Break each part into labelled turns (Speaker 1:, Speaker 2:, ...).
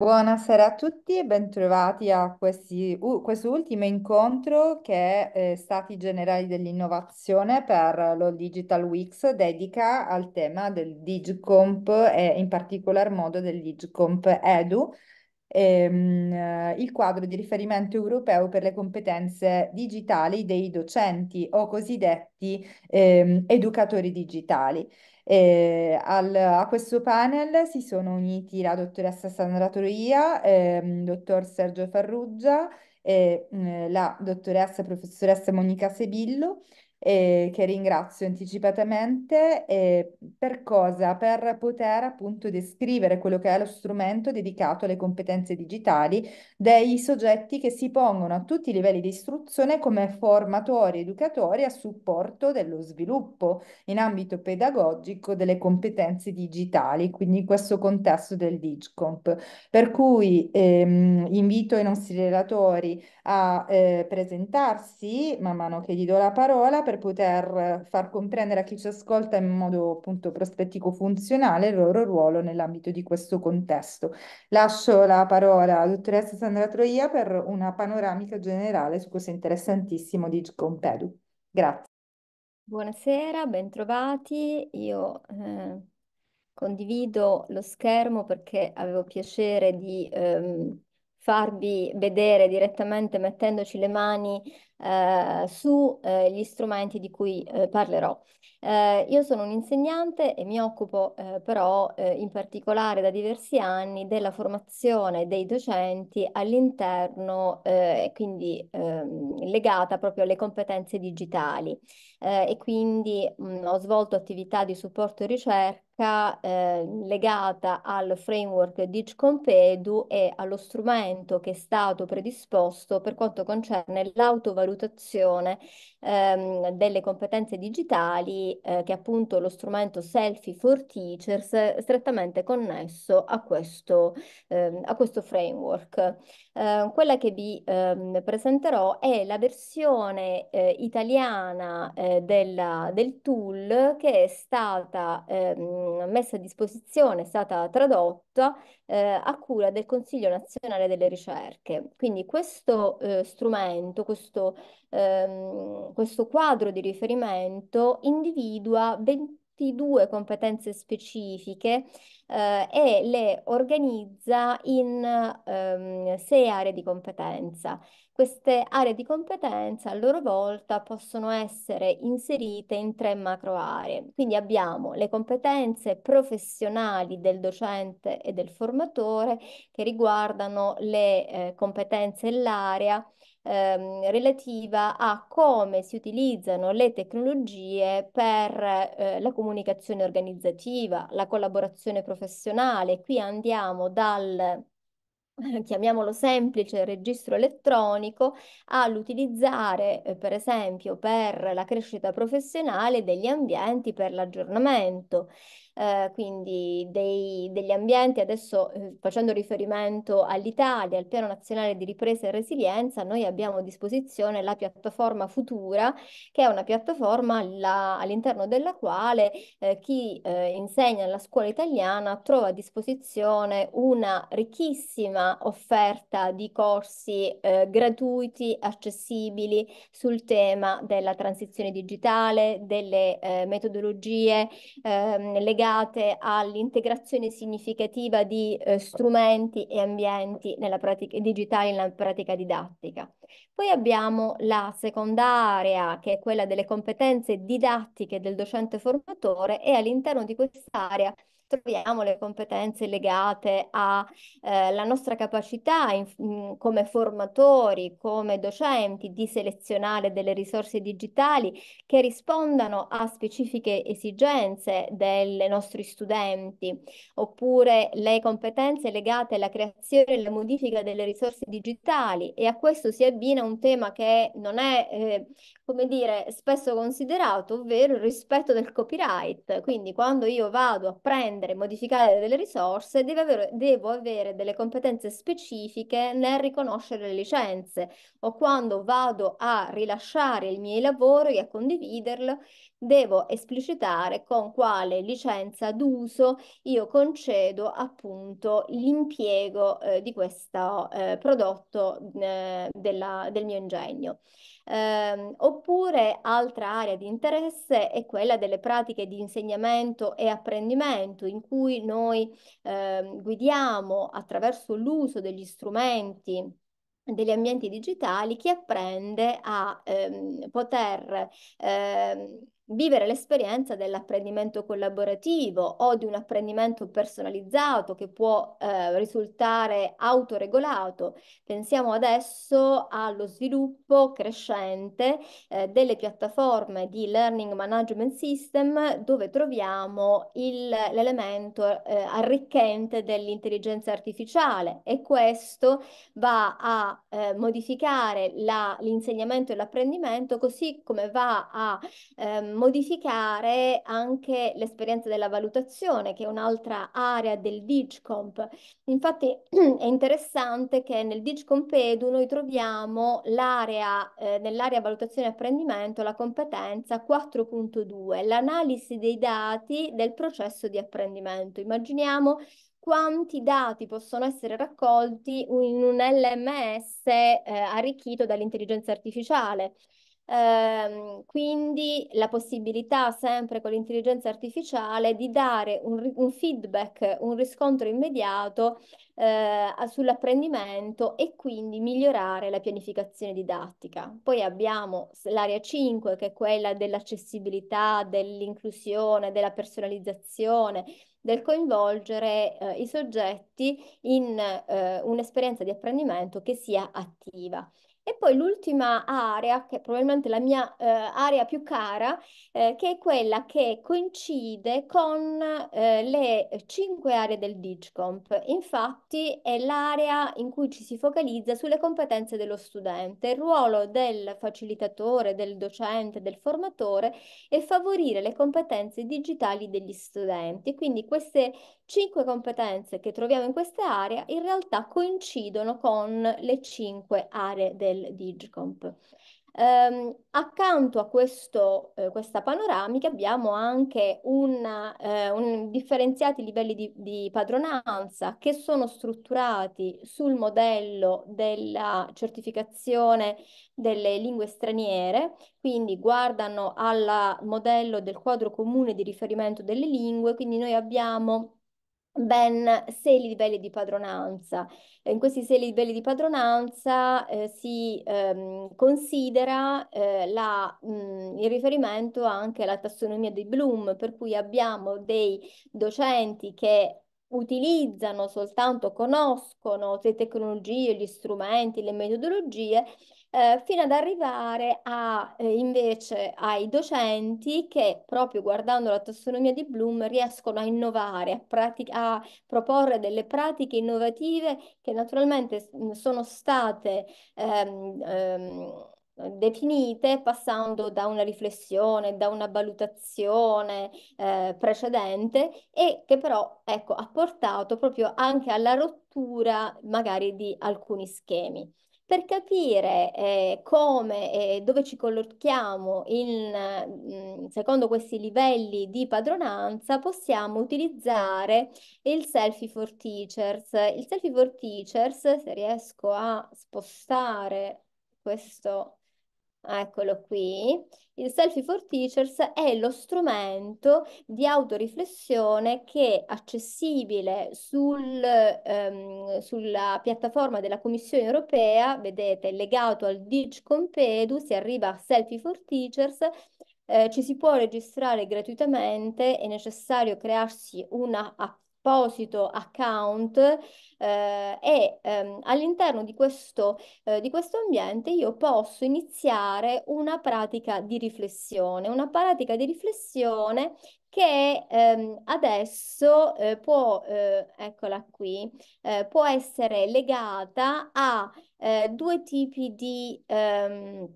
Speaker 1: Buonasera a tutti e bentrovati a questi, u- questo ultimo incontro che eh, Stati Generali dell'Innovazione per lo Digital Weeks dedica al tema del Digicomp e in particolar modo del Digicomp Edu, ehm, eh, il quadro di riferimento europeo per le competenze digitali dei docenti o cosiddetti ehm, educatori digitali. Eh, al- a questo panel si sono uniti la dottoressa Sandra Troia, ehm, dottor Sergio Farrugia e, eh, la dottoressa professoressa Monica Sebillo eh, che ringrazio anticipatamente. eh, per cosa? Per poter appunto descrivere quello che è lo strumento dedicato alle competenze digitali dei soggetti che si pongono a tutti i livelli di istruzione come formatori, educatori a supporto dello sviluppo in ambito pedagogico delle competenze digitali, quindi in questo contesto del DIGCOMP. Per cui ehm, invito i nostri relatori a eh, presentarsi man mano che gli do la parola per poter far comprendere a chi ci ascolta in modo appunto prospettico funzionale il loro ruolo nell'ambito di questo contesto. Lascio la parola alla dottoressa Sandra Troia per una panoramica generale su questo interessantissimo DigiCompedu. Grazie.
Speaker 2: Buonasera, bentrovati. Io eh, condivido lo schermo perché avevo piacere di ehm, farvi vedere direttamente mettendoci le mani eh, sugli eh, strumenti di cui eh, parlerò. Eh, io sono un insegnante e mi occupo però in particolare da diversi anni della formazione dei docenti all'interno e quindi ehm, legata proprio alle competenze digitali e quindi mh, mm, ho svolto attività di supporto e ricerca eh, legata al framework DigCompedu e allo strumento che è stato predisposto per quanto concerne l'autovalutazione valutazione ehm, delle competenze digitali eh, che è appunto lo strumento Selfie for Teachers strettamente connesso a questo, ehm, a questo framework. Eh, quella che vi ehm, presenterò è la versione eh, italiana eh, della, del tool che è stata ehm, messa a disposizione, è stata tradotta eh, a cura del Consiglio nazionale delle ricerche. Quindi questo eh, strumento, questo, ehm, questo quadro di riferimento individua 20 22 competenze specifiche eh, e le organizza in ehm, sei aree di competenza. Queste aree di competenza a loro volta possono essere inserite in tre macro aree. Quindi abbiamo le competenze professionali del docente e del formatore che riguardano le eh, competenze e l'area ehm, relativa a come si utilizzano le tecnologie per eh, la comunicazione organizzativa, la collaborazione professionale. Qui andiamo dal chiamiamolo semplice registro elettronico, all'utilizzare eh, per esempio per la crescita professionale degli ambienti per l'aggiornamento eh, quindi dei, degli ambienti. Adesso eh, facendo riferimento all'Italia, al Piano Nazionale di Ripresa e Resilienza, noi abbiamo a disposizione la piattaforma Futura, che è una piattaforma la, all'interno della quale eh, chi eh, insegna alla scuola italiana trova a disposizione una ricchissima offerta di corsi eh, gratuiti, accessibili sul tema della transizione digitale, delle eh, metodologie ehm, legate legate all'integrazione significativa di eh, strumenti e ambienti nella pratica digitale nella pratica didattica. Poi abbiamo la seconda area, che è quella delle competenze didattiche del docente formatore, e all'interno di quest'area troviamo le competenze legate alla eh, nostra capacità in, in, mm, come formatori, come docenti, di selezionare delle risorse digitali che rispondano a specifiche esigenze dei nostri studenti, oppure le competenze legate alla creazione e alla modifica delle risorse digitali e a questo si aggiunge abbina un tema che non è, eh, come dire, spesso considerato, ovvero il rispetto del copyright. Quindi quando io vado a prendere modificare delle risorse, devo avere, devo avere delle competenze specifiche nel riconoscere le licenze o quando vado a rilasciare i miei lavori e a condividerlo, devo esplicitare con quale licenza d'uso io concedo appunto l'impiego eh, di questo eh, prodotto eh, della, del mio ingegno. Ehm, oppure altra area di interesse è quella delle pratiche di insegnamento e apprendimento in cui noi ehm, guidiamo attraverso l'uso degli strumenti degli ambienti digitali chi apprende a ehm, poter ehm, vivere l'esperienza dell'apprendimento collaborativo o di un apprendimento personalizzato che può eh, risultare autoregolato. Pensiamo adesso allo sviluppo crescente eh, delle piattaforme di Learning Management System dove troviamo l'elemento eh, arricchente dell'intelligenza artificiale e questo va a eh, modificare l'insegnamento e l'apprendimento così come va a ehm, modificare anche l'esperienza della valutazione, che è un'altra area del DIGCOMP. Infatti è interessante che nel DIGCOMP Edu noi troviamo l'area, eh, nell'area valutazione e apprendimento, la competenza 4.2, l'analisi dei dati del processo di apprendimento. Immaginiamo quanti dati possono essere raccolti in un LMS eh, arricchito dall'intelligenza artificiale. Ehm, quindi la possibilità sempre con l'intelligenza artificiale di dare un, un feedback, un riscontro immediato eh, sull'apprendimento e quindi migliorare la pianificazione didattica. Poi abbiamo l'area 5 che è quella dell'accessibilità, dell'inclusione, della personalizzazione, del coinvolgere eh, i soggetti in eh, un'esperienza di apprendimento che sia attiva. E poi l'ultima area, che è probabilmente la mia eh, area più cara, eh, che è quella che coincide con eh, le cinque aree del DIGCOMP. Infatti è l'area in cui ci si focalizza sulle competenze dello studente. Il ruolo del facilitatore, del docente, del formatore è favorire le competenze digitali degli studenti. Quindi queste cinque competenze che troviamo in questa area in realtà coincidono con le cinque aree del del Digicomp. Um, accanto a questo, uh, questa panoramica abbiamo anche una, uh, un differenziati livelli di, di, padronanza che sono strutturati sul modello della certificazione delle lingue straniere, quindi guardano al modello del quadro comune di riferimento delle lingue, quindi noi abbiamo ben sei livelli di padronanza. Eh, in questi sei livelli di padronanza eh, si ehm, considera eh, la, mh, mm, il riferimento anche alla tassonomia di Bloom, per cui abbiamo dei docenti che utilizzano soltanto, conoscono le tecnologie, gli strumenti, le metodologie eh, fino ad arrivare a, eh, invece ai docenti che proprio guardando la tassonomia di Bloom riescono a innovare, a, pratic- a proporre delle pratiche innovative che naturalmente mhmm, sono state ehm, ehm, definite passando da una riflessione, da una valutazione eh, precedente e che però ecco, ha portato proprio anche alla rottura magari di alcuni schemi per capire eh, come e dove ci collochiamo in, mm, secondo questi livelli di padronanza, possiamo utilizzare il selfie for teachers. Il selfie for teachers, se riesco a spostare questo Eccolo qui. Il Selfie for Teachers è lo strumento di autoriflessione che è accessibile sul, ehm, sulla piattaforma della Commissione europea, vedete, legato al Dig Compedu, si arriva a Selfie for Teachers, eh, ci si può registrare gratuitamente, è necessario crearsi una app apposito account eh, e ehm, all'interno di questo, eh, di questo ambiente io posso iniziare una pratica di riflessione, una pratica di riflessione che ehm, adesso eh, può, eh, eccola qui, eh, può essere legata a eh, due tipi di... Ehm,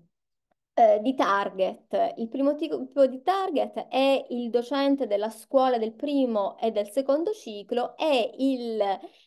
Speaker 2: eh, di target. Il primo tipo di target è il docente della scuola del primo e del secondo ciclo e il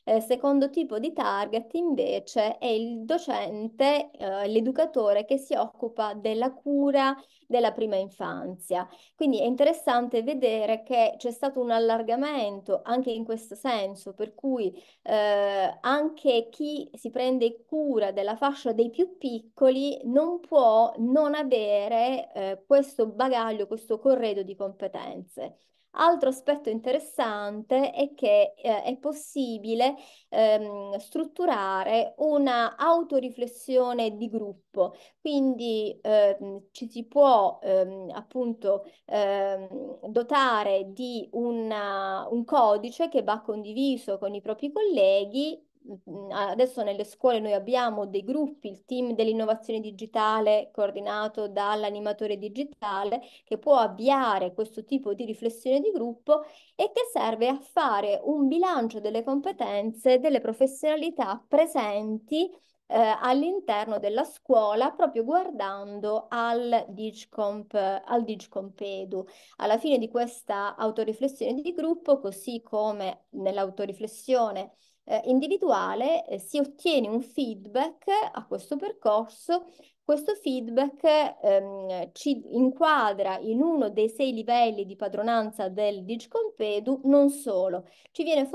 Speaker 2: eh, secondo tipo di target invece è il docente, eh, l'educatore che si occupa della cura della prima infanzia. Quindi è interessante vedere che c'è stato un allargamento anche in questo senso, per cui eh, anche chi si prende cura della fascia dei più piccoli non può non avere eh, questo bagaglio, questo corredo di competenze. Altro aspetto interessante è che eh, è possibile ehm, strutturare una autoriflessione di gruppo, quindi ehm, ci si può ehm, appunto ehm, dotare di una, un codice che va condiviso con i propri colleghi Mhmm, adesso nelle scuole noi abbiamo dei gruppi, il team dell'innovazione digitale coordinato dall'animatore digitale che può avviare questo tipo di riflessione di gruppo e che serve a fare un bilancio delle competenze, delle professionalità presenti eh, all'interno della scuola proprio guardando al Digicomp, al Digicomp Edu. Alla fine di questa autoriflessione di gruppo, così come nell'autoriflessione eh, individuale eh, si ottiene un feedback a questo percorso. Questo feedback ehm, ci inquadra in uno dei sei livelli di padronanza del Digcompedu, non solo, ci viene,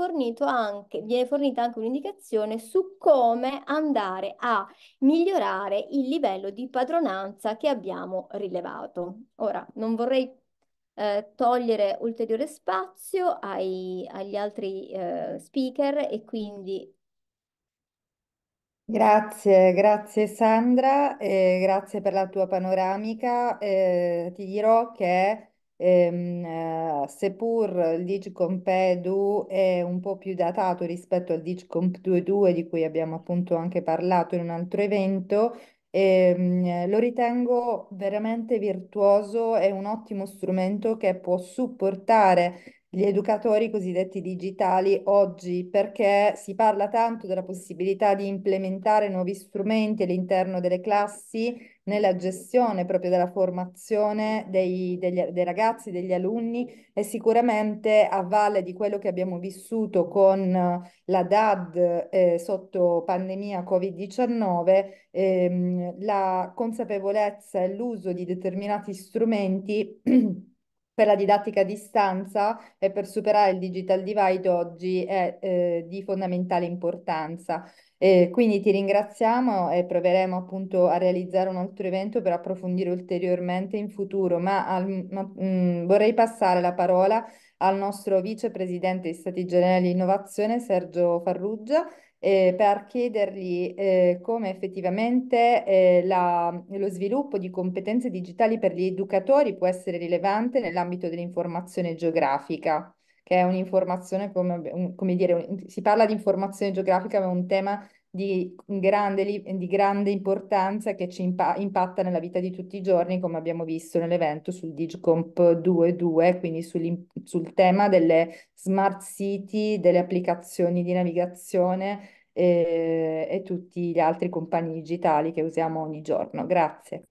Speaker 2: anche, viene fornita anche un'indicazione su come andare a migliorare il livello di padronanza che abbiamo rilevato. Ora, non vorrei eh, togliere ulteriore spazio ai, agli altri eh, speaker e quindi...
Speaker 1: Grazie, grazie Sandra, eh, grazie per la tua panoramica. Eh, ti dirò che ehm, eh, seppur il DigComp edu è un po' più datato rispetto al DigComp 2.2 di cui abbiamo appunto anche parlato in un altro evento, e, ehm, mh, lo ritengo veramente virtuoso e un ottimo strumento che può supportare gli educatori cosiddetti digitali oggi, perché si parla tanto della possibilità di implementare nuovi strumenti all'interno delle classi nella gestione proprio della formazione dei, degli, dei ragazzi, degli alunni e sicuramente a valle di quello che abbiamo vissuto con eh, la DAD eh, sotto pandemia Covid-19, ehm, la consapevolezza e l'uso di determinati strumenti per la didattica a distanza e per superare il digital divide oggi è eh, di fondamentale importanza. Eh, quindi ti ringraziamo e proveremo appunto a realizzare un altro evento per approfondire ulteriormente in futuro, ma, al, ma mh, mm, vorrei passare la parola al nostro vicepresidente di Stati Generali Innovazione Sergio Farruggia, eh, per chiedergli eh, come effettivamente eh, la, lo sviluppo di competenze digitali per gli educatori può essere rilevante nell'ambito dell'informazione geografica, che è un'informazione, come, un, come dire, un, si parla di informazione geografica, ma è un tema di grande, di grande importanza che ci impa impatta nella vita di tutti i giorni, come abbiamo visto nell'evento sul Digicomp 2.2, quindi sul, tema delle smart city, delle applicazioni di navigazione eh, e tutti gli altri compagni digitali che usiamo ogni giorno. Grazie.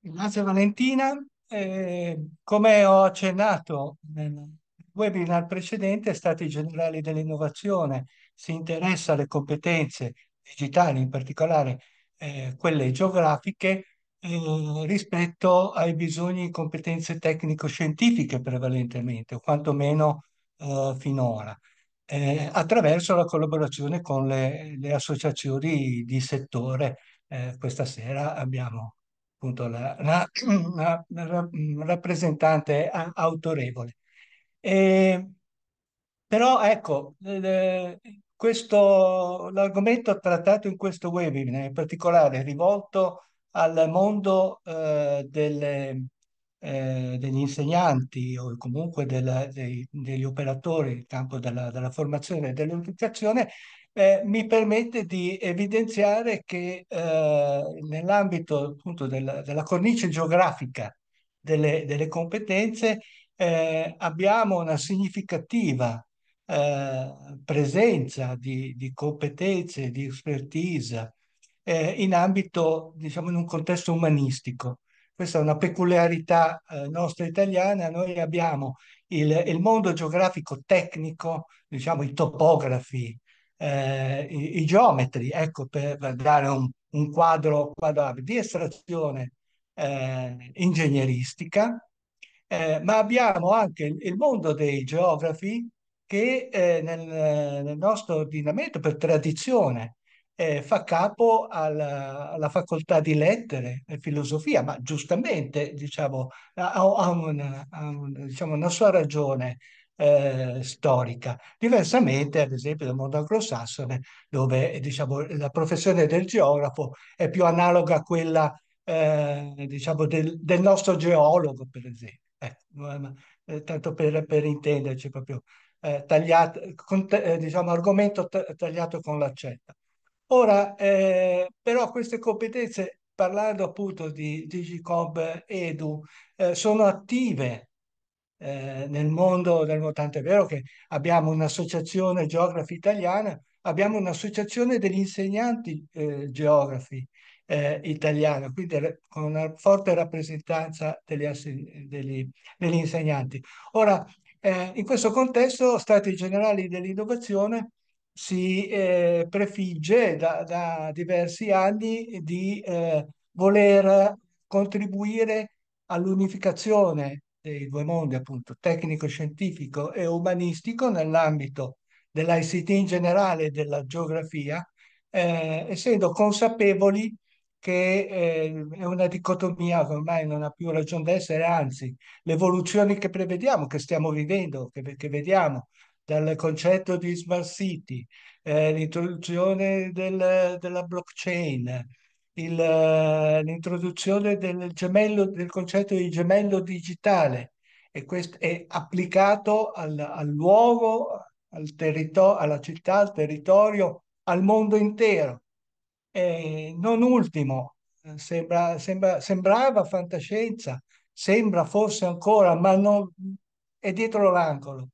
Speaker 3: Grazie Valentina. Eh, come ho accennato nel webinar precedente, Stati Generali dell'Innovazione si interessa alle competenze digitali, in particolare eh, quelle geografiche, eh, rispetto ai bisogni di competenze tecnico-scientifiche prevalentemente, o quantomeno eh, finora, eh, attraverso la collaborazione con le, le associazioni di settore. Eh, questa sera abbiamo appunto la, la, la, la rappresentante autorevole. E, però ecco, eh, eh, questo, l'argomento trattato in questo webinar in particolare rivolto al mondo eh, delle, eh, degli insegnanti o comunque della, dei, degli operatori nel campo della, della formazione e dell'educazione, eh, mi permette di evidenziare che eh, nell'ambito appunto della, della, cornice geografica delle, delle competenze abbiamo una significativa eh, presenza di, di, competenze, di expertise eh, in ambito, diciamo, in un contesto umanistico. Questa è una peculiarità eh, nostra italiana, noi abbiamo il, il, mondo geografico tecnico, diciamo i topografi, eh, i, i, geometri, ecco per, dare un, un quadro, quadro di estrazione eh, ingegneristica, eh, ma abbiamo anche il, mondo dei geografi che eh, nel, nel, nostro ordinamento per tradizione eh, fa capo alla, alla, facoltà di lettere e filosofia, ma giustamente diciamo, ha, ha, una, ha un, diciamo, una sua ragione eh, storica, diversamente ad esempio dal mondo anglosassone dove diciamo, la professione del geografo è più analoga a quella eh, diciamo, del, del, nostro geologo per esempio, ecco, eh, tanto per, per intenderci proprio eh, tagliato, con, eh, diciamo, argomento tagliato con l'accetta. Ora, eh, però queste competenze, parlando appunto di Digicomp Edu, eh, sono attive eh, nel mondo del mondo, è vero che abbiamo un'associazione geografi italiana, abbiamo un'associazione degli insegnanti eh, geografi eh, italiana, quindi con una forte rappresentanza degli, degli, degli, insegnanti. Ora, eh, in questo contesto, Stati Generali dell'Innovazione si eh, prefigge da, da, diversi anni di eh, voler contribuire all'unificazione dei due mondi, appunto, tecnico-scientifico e umanistico nell'ambito dell'ICT in generale e della geografia, eh, essendo consapevoli che eh, è una dicotomia che ormai non ha più ragione d'essere, anzi le evoluzioni che prevediamo, che stiamo vivendo, che, che vediamo, dal concetto di smart city, eh, l'introduzione del, della blockchain, l'introduzione del, gemello, del concetto di gemello digitale e questo è applicato al, al luogo, al territorio, alla città, al territorio, al mondo intero. Eh, non ultimo, eh, sembra, sembra, sembrava fantascienza, sembra forse ancora, ma non, è dietro l'angolo.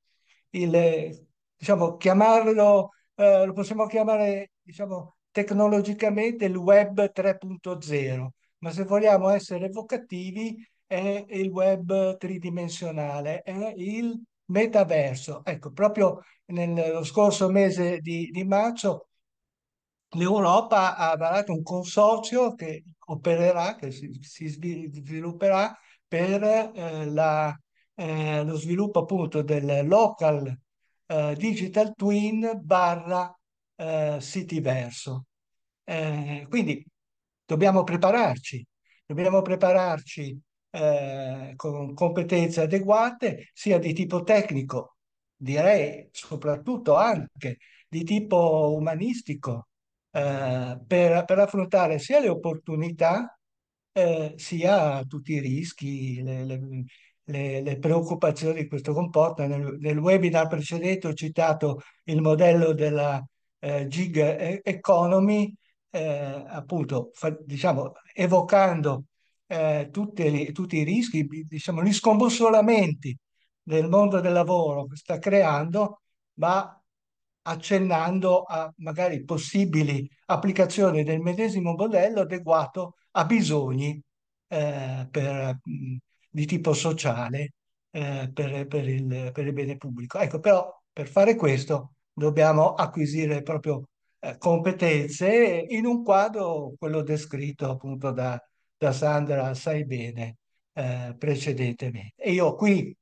Speaker 3: Il, eh, diciamo, chiamarlo, eh, lo possiamo chiamare diciamo, tecnologicamente il web 3.0, ma se vogliamo essere evocativi è il web tridimensionale, è il metaverso. Ecco, proprio nello scorso mese di, di marzo l'Europa ha varato un consorzio che opererà, che si, svilupperà per eh, la, eh, lo sviluppo appunto del local eh, digital twin barra eh, Cityverso. Eh, quindi dobbiamo prepararci, dobbiamo prepararci eh, con competenze adeguate sia di tipo tecnico, direi soprattutto anche di tipo umanistico, eh, per, per, affrontare sia le opportunità eh, sia tutti i rischi, le, le, le, le preoccupazioni che questo comporta. Nel, nel, webinar precedente ho citato il modello della eh, gig economy, eh, appunto, fa, diciamo, evocando eh, tutte, tutti i rischi, diciamo, gli scombussolamenti del mondo del lavoro che sta creando, ma accennando a magari possibili applicazioni del medesimo modello adeguato a bisogni eh, per, di tipo sociale eh, per, per, il, per, il, bene pubblico. Ecco, però per fare questo dobbiamo acquisire proprio eh, competenze in un quadro, quello descritto appunto da, da Sandra, assai bene, eh, precedentemente. E io qui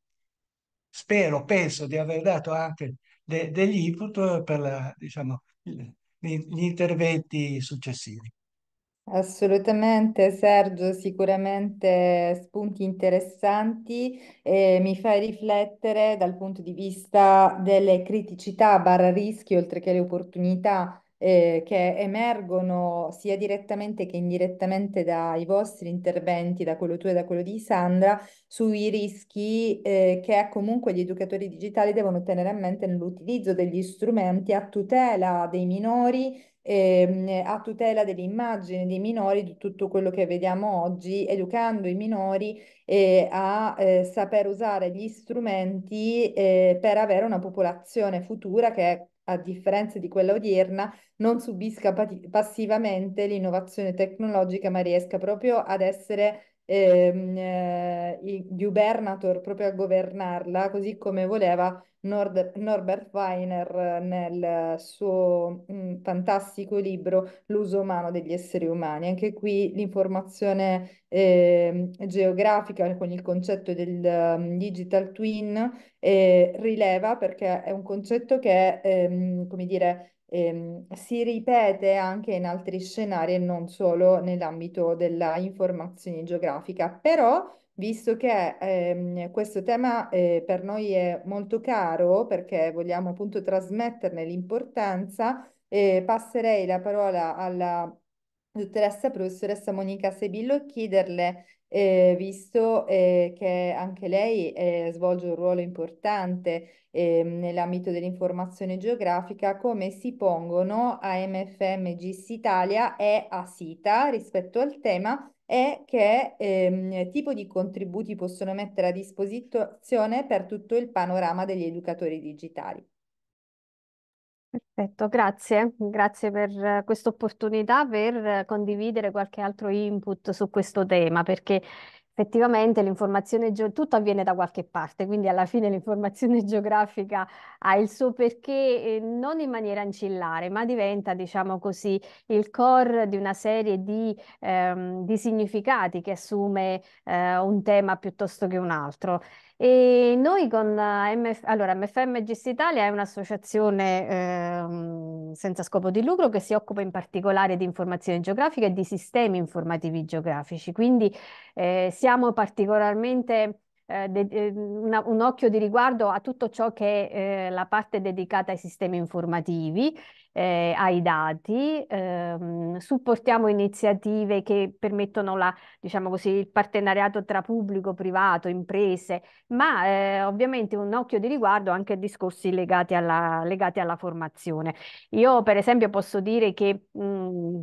Speaker 3: spero, penso di aver dato anche de, degli input per la, diciamo, gli interventi successivi.
Speaker 1: Assolutamente Sergio, sicuramente spunti interessanti e mi fai riflettere dal punto di vista delle criticità barra rischi oltre che le opportunità eh, che emergono sia direttamente che indirettamente dai vostri interventi, da quello tuo e da quello di Sandra, sui rischi eh, che comunque gli educatori digitali devono tenere a mente nell'utilizzo degli strumenti a tutela dei minori Ehm, a tutela dell'immagine dei minori, di tutto quello che vediamo oggi, educando i minori eh, a eh, saper usare gli strumenti eh, per avere una popolazione futura che è a differenza di quella odierna, non subisca passivamente l'innovazione tecnologica, ma riesca proprio ad essere Ehm, eh, gubernator proprio a governarla, così come voleva Nord, Norbert Weiner eh, nel suo mh, mm, fantastico libro L'uso umano degli esseri umani. Anche qui l'informazione eh, geografica con il concetto del um, digital twin eh, rileva perché è un concetto che, ehm, come dire, ehm, si ripete anche in altri scenari e non solo nell'ambito della informazione geografica, però visto che ehm, questo tema eh, per noi è molto caro perché vogliamo appunto trasmetterne l'importanza, eh, passerei la parola alla dottoressa professoressa Monica Sebillo e chiederle eh, visto eh, che anche lei eh, svolge un ruolo importante ehm, nell'ambito dell'informazione geografica, come si pongono AMFM GIS Italia e a ASITA rispetto al tema e che ehm, tipo di contributi possono mettere a disposizione per tutto il panorama degli educatori digitali.
Speaker 4: Perfetto, grazie. Grazie per questa opportunità per condividere qualche altro input su questo tema, perché effettivamente l'informazione geografica, tutto avviene da qualche parte, quindi alla fine l'informazione geografica ha il suo perché eh, non in maniera ancillare, ma diventa, diciamo così, il core di una serie di, ehm, di significati che assume eh, un tema piuttosto che un altro. E noi con MF... allora, MFMGS Italia è un'associazione ehm, senza scopo di lucro che si occupa in particolare di informazione geografica e di sistemi informativi geografici, quindi eh, siamo particolarmente eh, de- eh, una, un occhio di riguardo a tutto ciò che è eh, la parte dedicata ai sistemi informativi, ai dati, ehm, supportiamo iniziative che permettono la, diciamo così, il partenariato tra pubblico, privato, imprese, ma ovviamente un occhio di riguardo anche a discorsi legati alla, legati alla formazione. Io per esempio posso dire che mh, mm,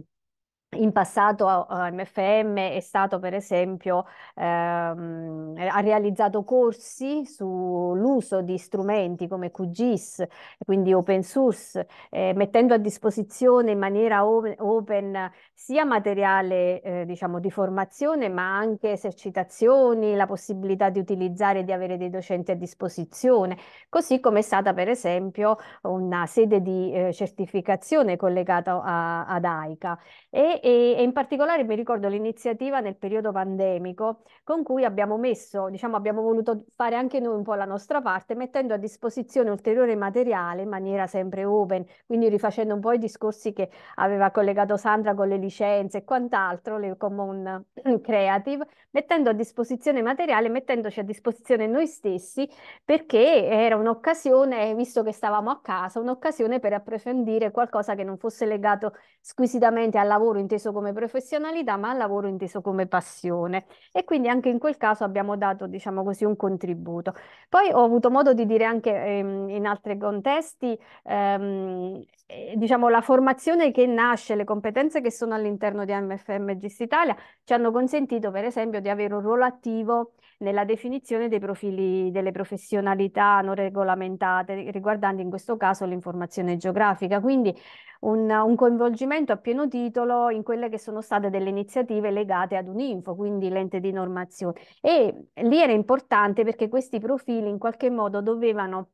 Speaker 4: in passato MFM è stato per esempio ehm, ha realizzato corsi sull'uso di strumenti come QGIS, quindi open source, eh, mettendo a disposizione in maniera open, open sia materiale eh, diciamo di formazione ma anche esercitazioni, la possibilità di utilizzare e di avere dei docenti a disposizione, così come è stata per esempio una sede di eh, certificazione collegata a, ad AICA e e, e in particolare mi ricordo l'iniziativa nel periodo pandemico con cui abbiamo messo, diciamo, abbiamo voluto fare anche noi un po' la nostra parte, mettendo a disposizione ulteriore materiale in maniera sempre open, quindi rifacendo un po' i discorsi che aveva collegato Sandra con le licenze e quant'altro, le Common Creative, mettendo a disposizione materiale, mettendoci a disposizione noi stessi, perché era un'occasione, visto che stavamo a casa, un'occasione per approfondire qualcosa che non fosse legato squisitamente al lavoro in inteso come professionalità, ma al lavoro inteso come passione. E quindi anche in quel caso abbiamo dato, diciamo così, un contributo. Poi ho avuto modo di dire anche ehm, in altri contesti ehm, eh, diciamo, la formazione che nasce, le competenze che sono all'interno di MFM e GIS Italia ci hanno consentito per esempio di avere un ruolo attivo nella definizione dei profili delle professionalità non regolamentate, riguardanti in questo caso l'informazione geografica. Quindi un, un, coinvolgimento a pieno titolo in quelle che sono state delle iniziative legate ad Uninfo, quindi l'ente di normazione. E lì era importante perché questi profili in qualche modo dovevano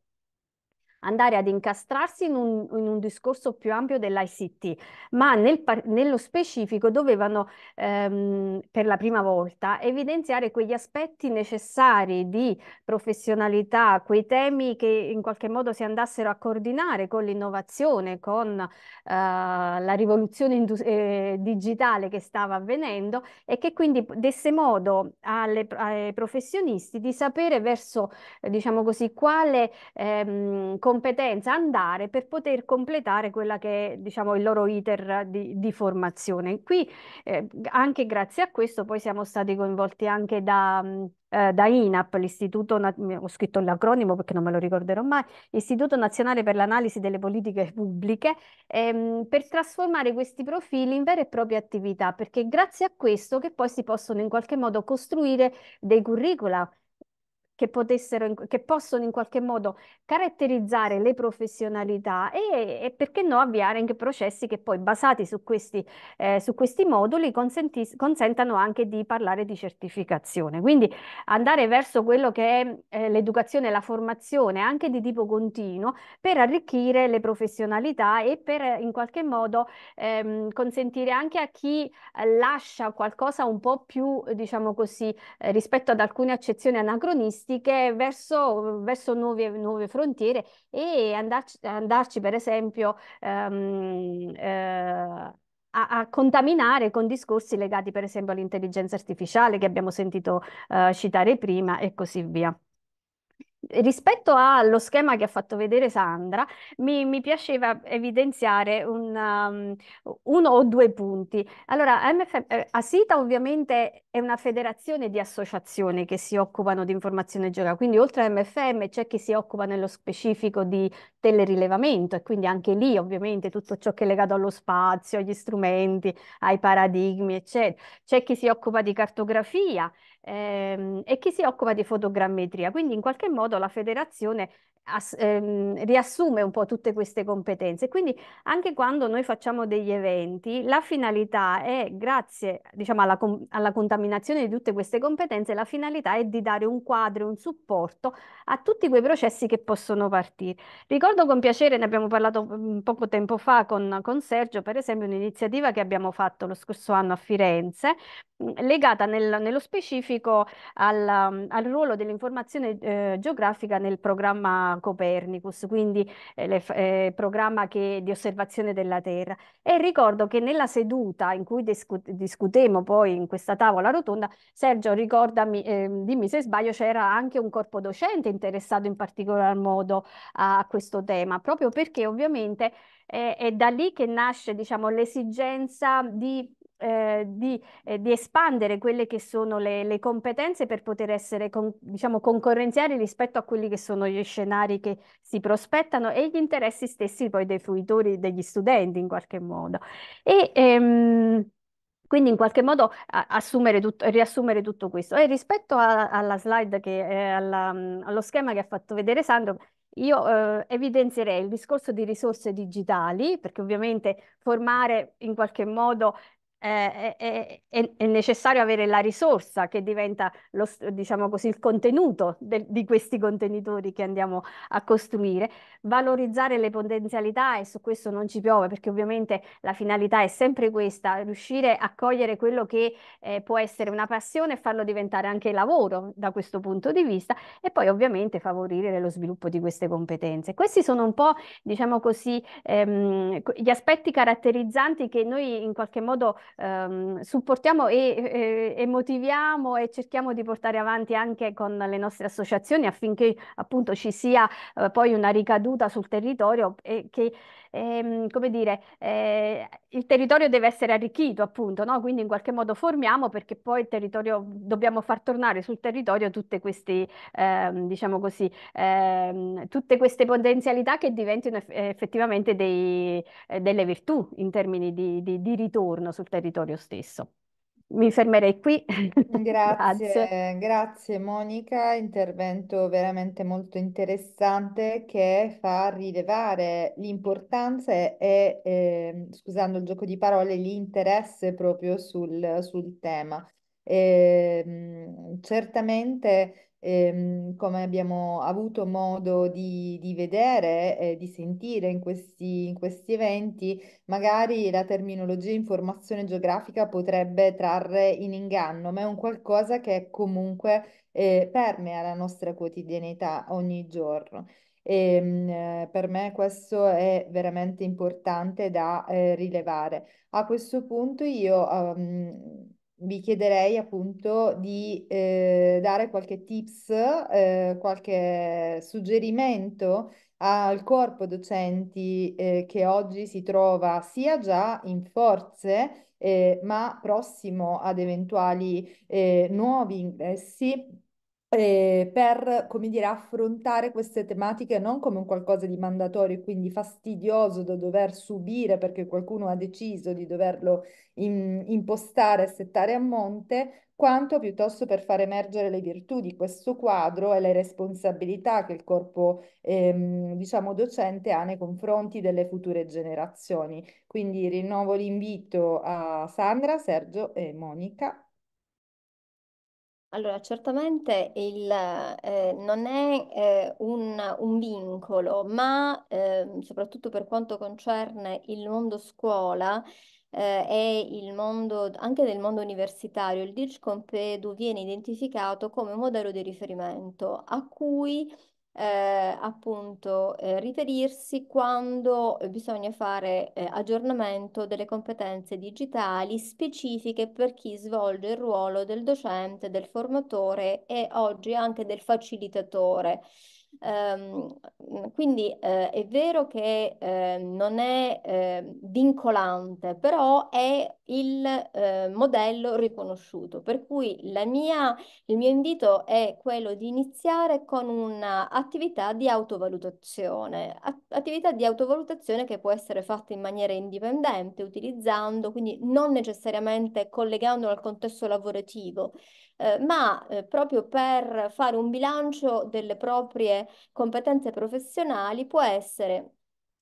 Speaker 4: andare ad incastrarsi in un, in un discorso più ampio dell'ICT, ma nel, nello specifico dovevano ehm, per la prima volta evidenziare quegli aspetti necessari di professionalità, quei temi che in qualche modo si andassero a coordinare con l'innovazione, con eh, la rivoluzione eh, digitale che stava avvenendo e che quindi desse modo alle, ai professionisti di sapere verso, diciamo così, quale ehm, competenze andare per poter completare quella che è diciamo, il loro iter di, di formazione. Qui eh, anche grazie a questo poi siamo stati coinvolti anche da, eh, da INAP, l'Istituto, ho scritto l'acronimo perché non me lo ricorderò mai, Istituto Nazionale per l'Analisi delle Politiche Pubbliche, ehm, per trasformare questi profili in vere e proprie attività, perché grazie a questo che poi si possono in qualche modo costruire dei curricula che, potessero, che possono in qualche modo caratterizzare le professionalità e, e, perché no avviare anche processi che poi basati su questi, eh, su questi moduli consenti, consentano anche di parlare di certificazione. Quindi andare verso quello che è eh, l'educazione e la formazione anche di tipo continuo per arricchire le professionalità e per eh, in qualche modo ehm, consentire anche a chi eh, lascia qualcosa un po' più, diciamo così, eh, rispetto ad alcune accezioni anacronistiche turistiche verso, verso nuove, nuove, frontiere e andarci, andarci per esempio um, eh, a, a, contaminare con discorsi legati per esempio all'intelligenza artificiale che abbiamo sentito uh, citare prima e così via rispetto allo schema che ha fatto vedere Sandra, mi, mi piaceva evidenziare una, um, uno o due punti. Allora, MF, eh, ASITA ovviamente è una federazione di associazioni che si occupano di informazione geografica, quindi oltre a MFM c'è chi si occupa nello specifico di telerilevamento e quindi anche lì ovviamente tutto ciò che è legato allo spazio, agli strumenti, ai paradigmi, eccetera. C'è chi si occupa di cartografia ehm, e chi si occupa di fotogrammetria. Quindi in qualche modo la federazione as, ehm, riassume un po' tutte queste competenze. Quindi anche quando noi facciamo degli eventi, la finalità è, grazie diciamo, alla, alla contaminazione di tutte queste competenze, la finalità è di dare un quadro, un supporto a tutti quei processi che possono partire. Ricordo con piacere, ne abbiamo parlato mm, poco tempo fa con, con Sergio, per esempio un'iniziativa che abbiamo fatto lo scorso anno a Firenze, mm, legata nel, nello specifico specifico al, um, al ruolo dell'informazione eh, geografica nel programma Copernicus, quindi eh, eh, programma che, di osservazione della Terra. E ricordo che nella seduta in cui discu discutemmo poi in questa tavola rotonda, Sergio, ricordami, ehm, dimmi se sbaglio, c'era anche un corpo docente interessato in particolar modo a questo tema, proprio perché ovviamente eh, è da lì che nasce diciamo, l'esigenza di eh, di, eh, di, espandere quelle che sono le, le competenze per poter essere con, diciamo, concorrenziali rispetto a quelli che sono gli scenari che si prospettano e gli interessi stessi poi dei fruitori, degli studenti in qualche modo. E, ehm, quindi in qualche modo tutto, riassumere tutto questo. E rispetto a, alla slide, che, eh, alla, allo schema che ha fatto vedere Sandro, io eh, evidenzierei il discorso di risorse digitali, perché ovviamente formare in qualche modo eh, eh, eh, è, è, necessario avere la risorsa che diventa lo, diciamo così, il contenuto de, di questi contenitori che andiamo a costruire, valorizzare le potenzialità e su questo non ci piove perché ovviamente la finalità è sempre questa, riuscire a cogliere quello che eh, può essere una passione e farlo diventare anche lavoro da questo punto di vista e poi ovviamente favorire lo sviluppo di queste competenze. Questi sono un po' diciamo così ehm, gli aspetti caratterizzanti che noi in qualche modo ehm, supportiamo e, e, e, motiviamo e cerchiamo di portare avanti anche con le nostre associazioni affinché appunto ci sia eh, poi una ricaduta sul territorio e che ehm, come dire, eh, il territorio deve essere arricchito, appunto, no? Quindi in qualche modo formiamo perché poi il territorio, dobbiamo far tornare sul territorio tutte queste, ehm, diciamo così, ehm, tutte queste potenzialità che diventino effettivamente dei, eh, delle virtù in termini di, di, di ritorno sul territorio stesso mi fermerei qui. Grazie.
Speaker 1: Grazie, grazie Monica, intervento veramente molto interessante che fa rilevare l'importanza e, eh, scusando il gioco di parole, l'interesse proprio sul, sul tema. E, ehm, certamente ehm, come abbiamo avuto modo di, di vedere e di sentire in questi, in questi eventi, magari la terminologia informazione geografica potrebbe trarre in inganno, ma è un qualcosa che comunque eh, permea la nostra quotidianità ogni giorno. E, ehm, eh, per me questo è veramente importante da eh, rilevare. A questo punto io... Um, vi chiederei appunto di eh, dare qualche tips, eh, qualche suggerimento al corpo docenti eh, che oggi si trova sia già in forze, eh, ma prossimo ad eventuali eh, nuovi ingressi eh, per, come dire, affrontare queste tematiche non come un qualcosa di mandatorio, e quindi fastidioso da dover subire perché qualcuno ha deciso di doverlo in, impostare e settare a monte, quanto piuttosto per far emergere le virtù di questo quadro e le responsabilità che il corpo, ehm, diciamo, docente ha nei confronti delle future generazioni. Quindi rinnovo l'invito a Sandra, Sergio e Monica
Speaker 2: allora, certamente il, eh, non è eh, un, un vincolo, ma ehm, soprattutto per quanto concerne il mondo scuola eh, e il mondo, anche nel mondo universitario, il DIRCOMPEDU viene identificato come un modello di riferimento a cui eh, appunto eh, riferirsi quando eh, bisogna fare eh, aggiornamento delle competenze digitali specifiche per chi svolge il ruolo del docente, del formatore e oggi anche del facilitatore. Ehm, quindi eh, è vero che eh, non è eh, vincolante, però è il eh, modello riconosciuto, per cui mia, il mio invito è quello di iniziare con un'attività di autovalutazione, attività di autovalutazione che può essere fatta in maniera indipendente, utilizzando, quindi non necessariamente collegandola al contesto lavorativo, eh, ma eh, proprio per fare un bilancio delle proprie competenze professionali può essere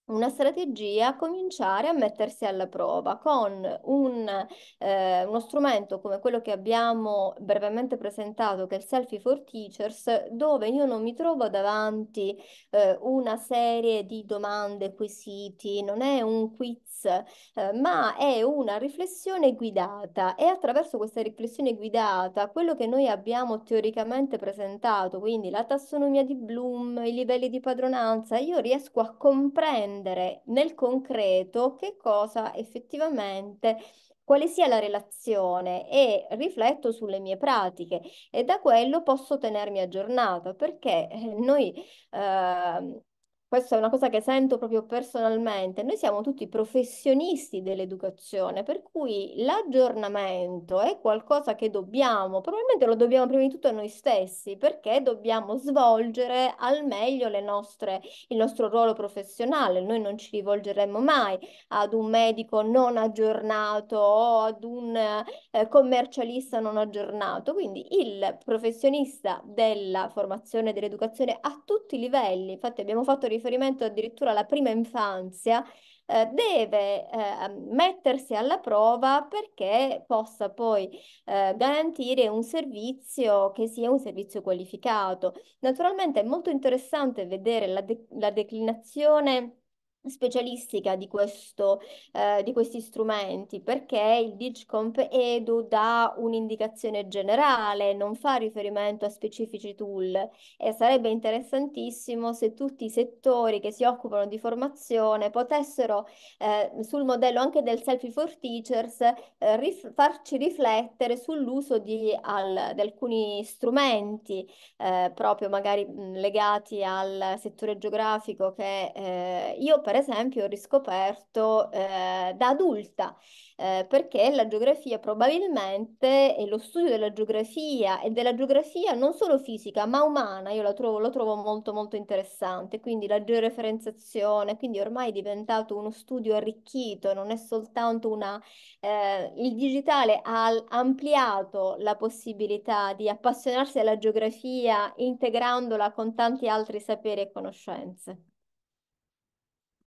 Speaker 2: una strategia, cominciare a mettersi alla prova con un, eh, uno strumento come quello che abbiamo brevemente presentato, che è il Selfie for Teachers, dove io non mi trovo davanti eh, una serie di domande, quesiti, non è un quiz, eh, ma è una riflessione guidata e attraverso questa riflessione guidata quello che noi abbiamo teoricamente presentato, quindi la tassonomia di Bloom, i livelli di padronanza, io riesco a comprendere comprendere nel concreto che cosa effettivamente quale sia la relazione e rifletto sulle mie pratiche e da quello posso tenermi aggiornata perché eh, noi eh, questa è una cosa che sento proprio personalmente. Noi siamo tutti professionisti dell'educazione, per cui l'aggiornamento è qualcosa che dobbiamo, probabilmente lo dobbiamo prima di tutto a noi stessi, perché dobbiamo svolgere al meglio nostre, il nostro ruolo professionale. Noi non ci rivolgeremo mai ad un medico non aggiornato o ad un eh, commercialista non aggiornato. Quindi il professionista della formazione dell'educazione a tutti i livelli, infatti abbiamo fatto riferimento addirittura alla prima infanzia, eh, deve eh, mettersi alla prova perché possa poi eh, garantire un servizio che sia un servizio qualificato. Naturalmente è molto interessante vedere la, de- la declinazione specialistica di, questo, eh, di questi strumenti perché il DigComp Edu dà un'indicazione generale, non fa riferimento a specifici tool e sarebbe interessantissimo se tutti i settori che si occupano di formazione potessero eh, sul modello anche del Selfie for Teachers eh, rif farci riflettere sull'uso di, al, di, alcuni strumenti eh, proprio magari mh, legati al settore geografico che eh, io per esempio, ho riscoperto eh, da adulta, eh, perché la geografia probabilmente e lo studio della geografia e della geografia non solo fisica, ma umana, io la trovo, lo trovo molto molto interessante, quindi la georeferenziazione, quindi ormai è diventato uno studio arricchito, non è soltanto una... Eh, il digitale ha ampliato la possibilità di appassionarsi alla geografia integrandola con tanti altri saperi e conoscenze.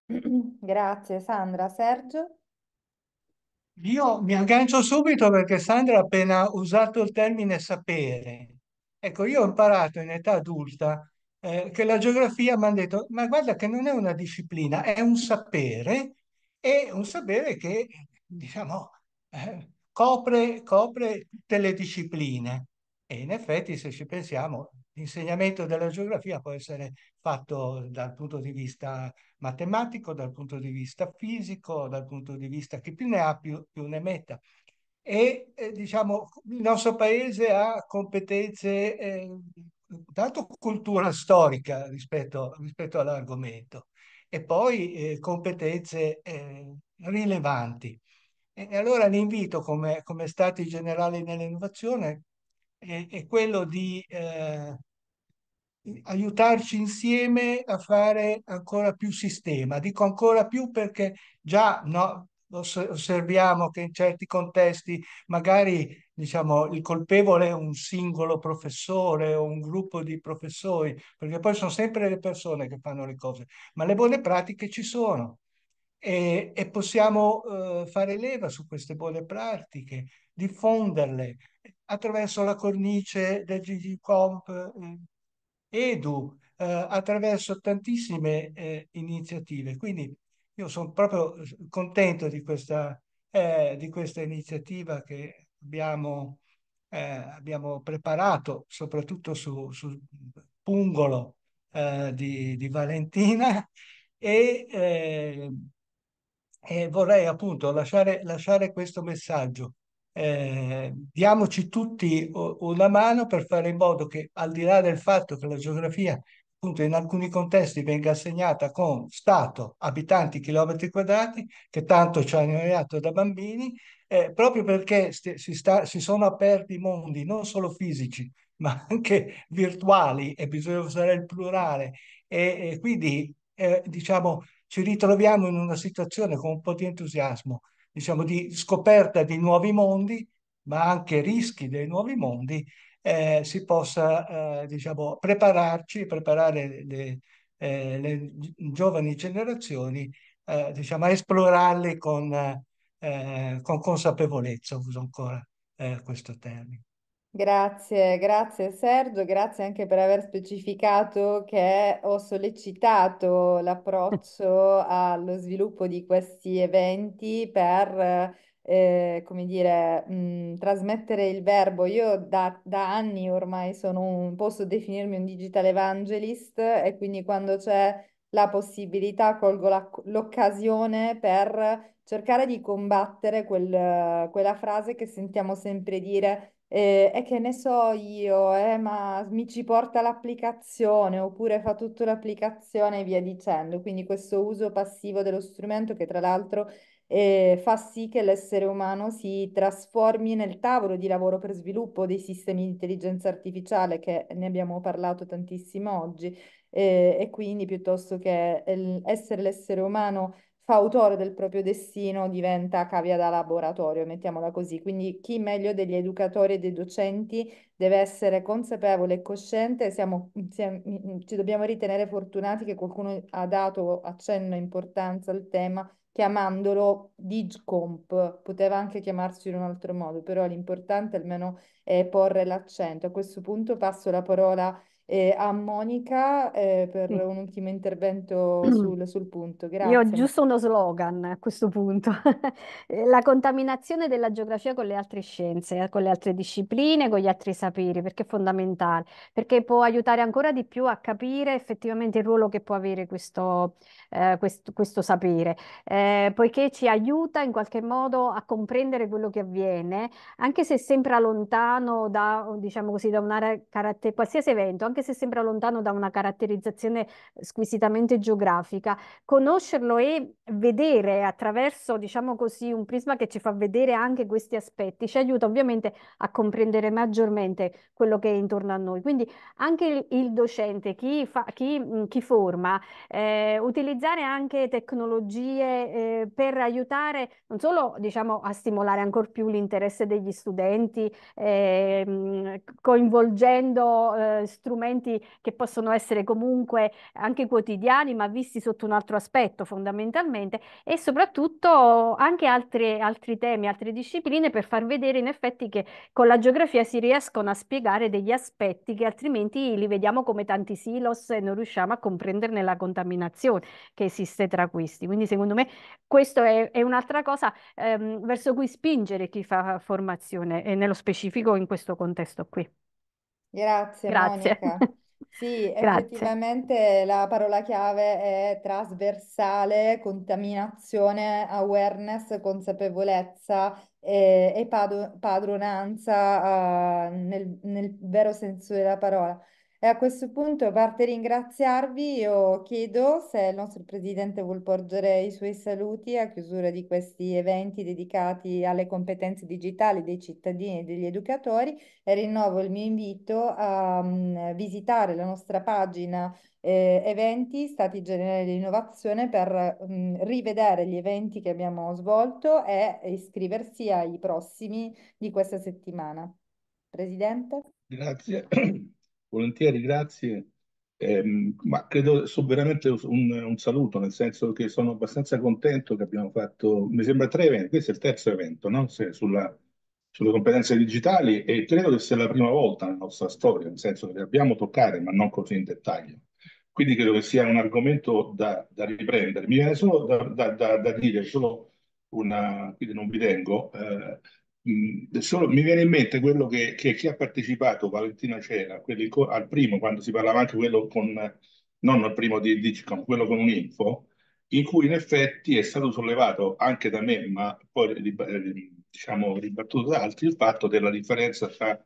Speaker 1: Grazie Sandra. Sergio?
Speaker 3: Io mi aggancio subito perché Sandra ha appena usato il termine sapere. Ecco, io ho imparato in età adulta eh, che la geografia mi ha detto, ma guarda che non è una disciplina, è un sapere, e un sapere che, diciamo, eh, copre, copre tutte le discipline. E in effetti, se ci pensiamo, l'insegnamento della geografia può essere fatto dal punto di vista matematico, dal punto di vista fisico, dal punto di vista che più ne ha più, più ne metta. E eh, diciamo, il nostro paese ha competenze, eh, tanto cultura storica rispetto, rispetto all'argomento, e poi eh, competenze eh, rilevanti. E allora l'invito come, come Stati generali nell'innovazione è, è quello di eh, aiutarci insieme a fare ancora più sistema. Dico ancora più perché già no, osserviamo che in certi contesti magari diciamo, il colpevole è un singolo professore o un gruppo di professori, perché poi sono sempre le persone che fanno le cose, ma le buone pratiche ci sono. E, e, possiamo uh, fare leva su queste buone pratiche, diffonderle attraverso la cornice del GGComp eh, Edu, eh, attraverso tantissime eh, iniziative. Quindi io sono proprio eh, contento di questa, eh, di questa iniziativa che abbiamo, eh, abbiamo preparato, soprattutto su, su Pungolo eh, di, di, Valentina. E, e vorrei appunto lasciare, lasciare questo messaggio eh, diamoci tutti una mano per fare in modo che al di là del fatto che la geografia appunto in alcuni contesti venga assegnata con Stato, abitanti, chilometri quadrati, che tanto ci hanno creato da bambini, eh, proprio perché si, sta, si sono aperti mondi non solo fisici, ma anche virtuali, e bisogna usare il plurale. E, e quindi, eh, diciamo, ci ritroviamo in una situazione con un po' di entusiasmo diciamo, di scoperta di nuovi mondi, ma anche rischi dei nuovi mondi, eh, si possa eh, diciamo, prepararci, preparare le, le, eh, le giovani generazioni eh, diciamo, a esplorarli con, eh, con consapevolezza, uso ancora eh, questo termine.
Speaker 1: Grazie, grazie Sergio, grazie anche per aver specificato che ho sollecitato l'approccio allo sviluppo di questi eventi per, eh, come dire, mh, trasmettere il verbo. Io da, da anni ormai sono un, posso definirmi un digital evangelist e quindi quando c'è la possibilità colgo l'occasione per cercare di combattere quel, quella frase che sentiamo sempre dire eh, che ne so io, eh, ma mi ci porta l'applicazione oppure fa tutto l'applicazione e via dicendo. Quindi questo uso passivo dello strumento che tra l'altro eh, fa sì che l'essere umano si trasformi nel tavolo di lavoro per sviluppo dei sistemi di intelligenza artificiale che ne abbiamo parlato tantissimo oggi eh, e quindi piuttosto che eh, essere l'essere umano autore del proprio destino diventa cavia da laboratorio, mettiamola così. Quindi chi meglio degli educatori e dei docenti deve essere consapevole e cosciente, siamo, siamo, mm, mm, ci dobbiamo ritenere fortunati che qualcuno ha dato accenno e importanza al tema chiamandolo DigComp, poteva anche chiamarsi in un altro modo, però l'importante almeno è porre l'accento. A questo punto passo la parola a eh, a Monica eh, per un ultimo intervento sul, sul punto. Grazie. Io ho giusto
Speaker 4: uno slogan a questo punto. Eh, la contaminazione della geografia con le altre scienze, eh, con le altre discipline, con gli altri saperi, perché è fondamentale, perché può aiutare ancora di più a capire effettivamente il ruolo che può avere questo, eh, questo, questo sapere, eh, poiché ci aiuta in qualche modo a comprendere quello che avviene, anche se sembra lontano da, diciamo così, da una caratter- qualsiasi evento, anche anche se sembra lontano da una caratterizzazione eh, squisitamente geografica, conoscerlo e vedere attraverso, diciamo così, un prisma che ci fa vedere anche questi aspetti, ci aiuta ovviamente a comprendere maggiormente quello che è intorno a noi. Quindi anche il docente, chi, fa, chi, chi forma, eh, utilizzare anche tecnologie eh, per aiutare non solo diciamo, a stimolare ancora più l'interesse degli studenti, ehm, eh, coinvolgendo strumenti argomenti che possono essere comunque eh, anche quotidiani, ma visti sotto un altro aspetto fondamentalmente, e soprattutto anche altri, altri temi, altre discipline per far vedere in effetti che con la geografia si riescono a spiegare degli aspetti che altrimenti li vediamo come tanti silos e non riusciamo a comprenderne la contaminazione che esiste tra questi. Quindi secondo me questo è, è un'altra cosa ehm, verso cui spingere chi fa formazione e nello specifico in questo contesto qui.
Speaker 1: Grazie, Grazie. Monica. Sì, Grazie. effettivamente la parola chiave è trasversale, contaminazione, awareness, consapevolezza eh, e, e padronanza uh, nel, nel vero senso della parola. E a questo punto, a parte ringraziarvi, io chiedo se il nostro Presidente vuol porgere i suoi saluti a chiusura di questi eventi dedicati alle competenze digitali dei cittadini e degli educatori e rinnovo il mio invito a um, visitare la nostra pagina eh, eventi Stati Generali dell'Innovazione per um, rivedere gli eventi che abbiamo svolto e iscriversi ai prossimi di questa settimana. Presidente?
Speaker 5: Grazie. Volentieri, grazie. Eh, ma credo so veramente un, un, saluto, nel senso che sono abbastanza contento che abbiamo fatto, mi sembra tre eventi, questo è il terzo evento no? Se, sulla, sulle competenze digitali e credo che sia la prima volta nella nostra storia, nel senso che le abbiamo toccate ma non così in dettaglio. Quindi credo che sia un argomento da, da riprendere. Mi viene solo da, da, da dire, solo una, quindi non vi tengo, eh, solo, mi viene in mente quello che, che chi ha partecipato, Valentina Cera, quelli, al primo, quando si parlava anche quello con, non al primo di Digicom, quello con un'info, in cui in effetti è stato sollevato anche da me, ma poi eh, diciamo ribattuto da altri, il fatto della differenza tra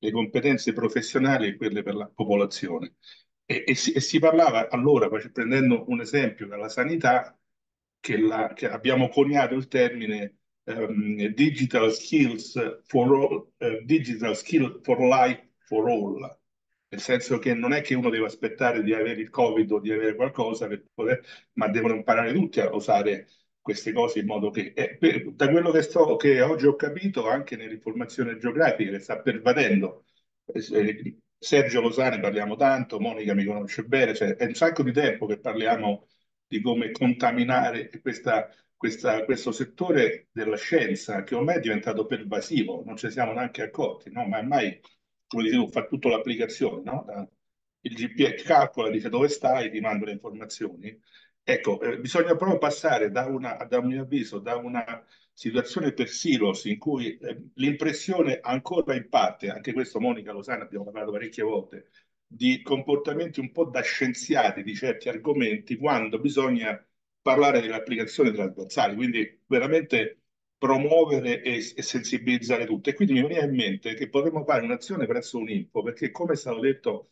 Speaker 5: le competenze professionali e quelle per la popolazione. E, e, si, e si, parlava allora, prendendo un esempio dalla sanità, che, la, che abbiamo coniato il termine um, Digital Skills for All, uh, Digital Skill for Life for All, nel senso che non è che uno deve aspettare di avere il Covid o di avere qualcosa, per poter, ma devono imparare tutti a usare queste cose in modo che, eh, per, da quello che, sto, che oggi ho capito, anche nell'informazione geografica che sta pervadendo, eh, eh Sergio Losani parliamo tanto, Monica mi conosce bene, cioè è un sacco di tempo che parliamo di come contaminare questa questa, questo settore della scienza che ormai è diventato pervasivo, non ce ne siamo neanche accorti, no? ma ormai, come dicevo, fa tutta l'applicazione, no? il GPS calcola, dice dove stai, ti manda le informazioni. Ecco, eh, bisogna proprio passare da, una, da un avviso, da una situazione per silos in cui eh, l'impressione ancora in parte, anche questo Monica lo sa, ne abbiamo parlato parecchie volte, di comportamenti un po' da scienziati di certi argomenti, quando bisogna parlare dell'applicazione degli avversari, quindi veramente promuovere e, e, sensibilizzare tutto. E quindi mi veniva in mente che potremmo fare un'azione presso un'info, perché come è stato detto,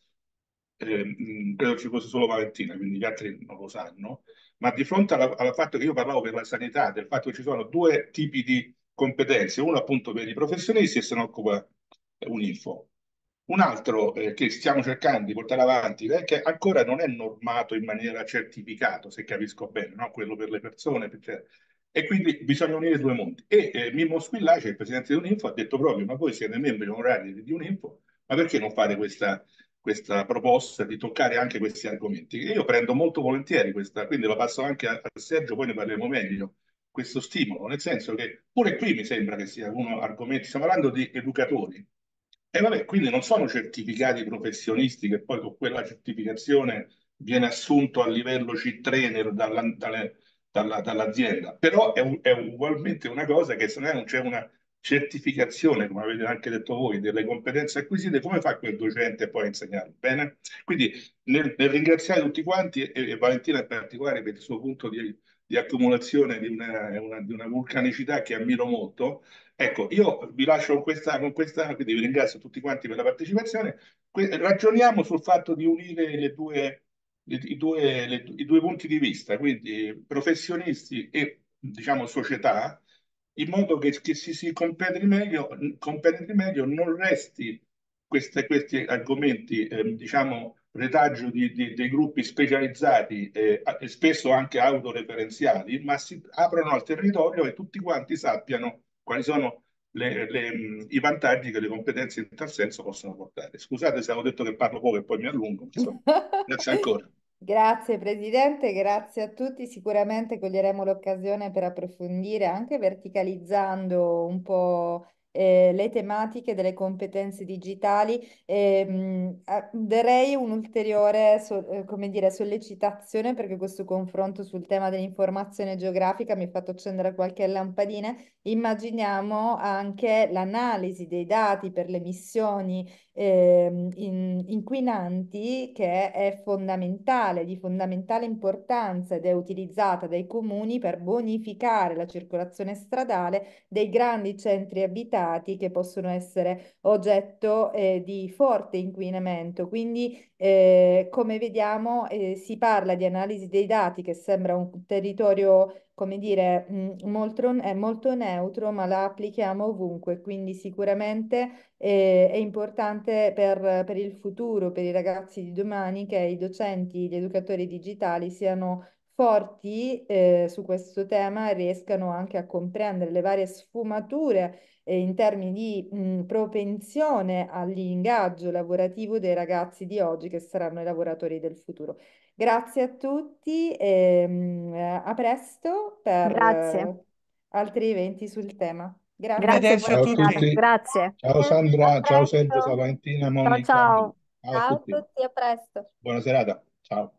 Speaker 5: eh, credo ci fosse solo Valentina, quindi gli altri non lo sanno, ma di fronte al fatto che io parlavo per la sanità, del fatto che ci sono due tipi di competenze, una appunto per i professionisti e se ne occupa un'info. Un altro eh, che stiamo cercando di portare avanti, eh, che ancora non è normato in maniera certificata, se capisco bene, no? quello per le persone, eccetera. Cioè, e quindi bisogna unire i due mondi. E eh, Mimmo Squillace, il presidente di Uninfo, ha detto proprio, ma voi siete membri onorari di Uninfo, ma perché non fare questa, questa proposta di toccare anche questi argomenti? E io prendo molto volentieri questa, quindi la passo anche a, a Sergio, poi ne parleremo meglio questo stimolo, nel senso che pure qui mi sembra che sia uno argomento, stiamo parlando di educatori, e vabbè, quindi non sono certificati professionisti che poi con quella certificazione viene assunto a livello C-trainer dall'azienda, però è, un, è, ugualmente una cosa che se non c'è una certificazione, come avete anche detto voi, delle competenze acquisite, come fa quel docente poi a insegnare? Bene? Quindi nel, nel ringraziare tutti quanti e, e, Valentina in particolare per il suo punto di, di accumulazione di una, una, di una vulcanicità che ammiro molto, Ecco, io vi lascio con questa, con questa, quindi vi ringrazio tutti quanti per la partecipazione. Que ragioniamo sul fatto di unire le due, le, i, due, le, i due punti di vista, quindi professionisti e diciamo società, in modo che, che si, si competenti meglio, meglio, non resti queste, questi argomenti, eh, diciamo, retaggio di, di, dei gruppi specializzati eh, e spesso anche autoreferenziali, ma si aprano al territorio e tutti quanti sappiano quali sono le, le, i vantaggi che le competenze in tal senso possono portare. Scusate se avevo detto che parlo poco e poi mi allungo, insomma. grazie ancora.
Speaker 1: Grazie Presidente, grazie a tutti. Sicuramente coglieremo l'occasione per approfondire anche verticalizzando un po' eh, le tematiche delle competenze digitali, ehm, darei un'ulteriore, so, eh, come dire, sollecitazione perché questo confronto sul tema dell'informazione geografica mi ha fatto accendere qualche lampadina. Immaginiamo anche l'analisi dei dati per le missioni ehm, in, inquinanti che è fondamentale, di fondamentale importanza ed è utilizzata dai comuni per bonificare la circolazione stradale dei grandi centri abitati mercati che possono essere oggetto eh, di forte inquinamento. Quindi, eh, come vediamo, eh, si parla di analisi dei dati che sembra un territorio come dire, mm, molto, è molto neutro, ma la applichiamo ovunque, quindi sicuramente è, eh, è importante per, per, il futuro, per i ragazzi di domani, che i docenti, gli educatori digitali siano forti eh, su questo tema e riescano anche a comprendere le varie sfumature eh, in termini di mh, propensione all'ingaggio lavorativo dei ragazzi di oggi che saranno i lavoratori del futuro. Grazie a tutti e ehm, mh, a presto per Grazie. Eh, altri eventi sul tema. Grazie, Grazie a tutti. Grazie.
Speaker 5: Ciao Sandra, ciao Sergio, Savantina, Monica. Ciao,
Speaker 2: ciao. Ciao a tutti. a tutti, a presto. Buona
Speaker 5: serata, ciao.